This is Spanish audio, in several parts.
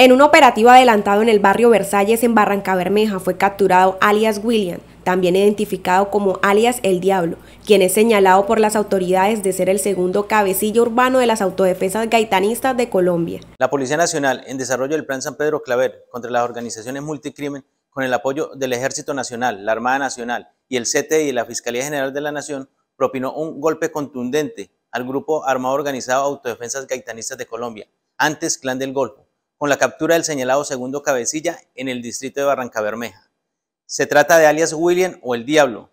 En un operativo adelantado en el barrio Versalles en Barranca Bermeja fue capturado alias William, también identificado como alias El Diablo, quien es señalado por las autoridades de ser el segundo cabecillo urbano de las autodefensas gaitanistas de Colombia. La Policía Nacional, en desarrollo del Plan San Pedro Claver contra las organizaciones multicrimen, con el apoyo del Ejército Nacional, la Armada Nacional y el CTI y la Fiscalía General de la Nación, propinó un golpe contundente al grupo armado organizado Autodefensas Gaitanistas de Colombia, antes Clan del Golfo con la captura del señalado segundo cabecilla en el distrito de Barranca Bermeja. Se trata de alias William o el Diablo,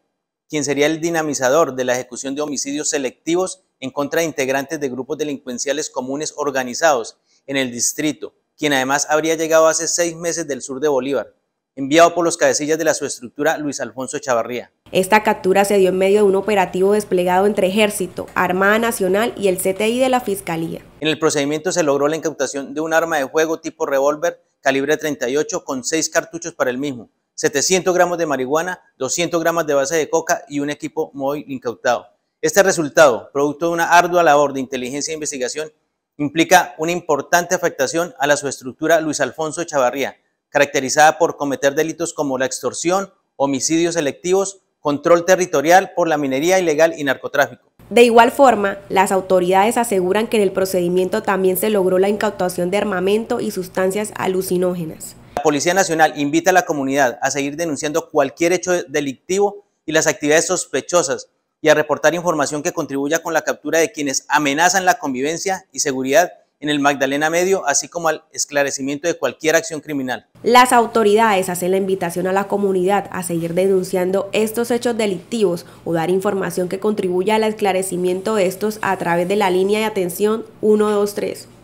quien sería el dinamizador de la ejecución de homicidios selectivos en contra de integrantes de grupos delincuenciales comunes organizados en el distrito, quien además habría llegado hace seis meses del sur de Bolívar, enviado por los cabecillas de la subestructura Luis Alfonso Chavarría. Esta captura se dio en medio de un operativo desplegado entre Ejército, Armada Nacional y el CTI de la Fiscalía. En el procedimiento se logró la incautación de un arma de juego tipo revólver calibre 38 con 6 cartuchos para el mismo, 700 gramos de marihuana, 200 gramos de base de coca y un equipo móvil incautado. Este resultado, producto de una ardua labor de inteligencia e investigación, implica una importante afectación a la subestructura Luis Alfonso Chavarría, caracterizada por cometer delitos como la extorsión, homicidios selectivos, control territorial por la minería ilegal y narcotráfico. De igual forma, las autoridades aseguran que en el procedimiento también se logró la incautación de armamento y sustancias alucinógenas. La Policía Nacional invita a la comunidad a seguir denunciando cualquier hecho delictivo y las actividades sospechosas y a reportar información que contribuya con la captura de quienes amenazan la convivencia y seguridad en el Magdalena Medio, así como al esclarecimiento de cualquier acción criminal. Las autoridades hacen la invitación a la comunidad a seguir denunciando estos hechos delictivos o dar información que contribuya al esclarecimiento de estos a través de la línea de atención 123.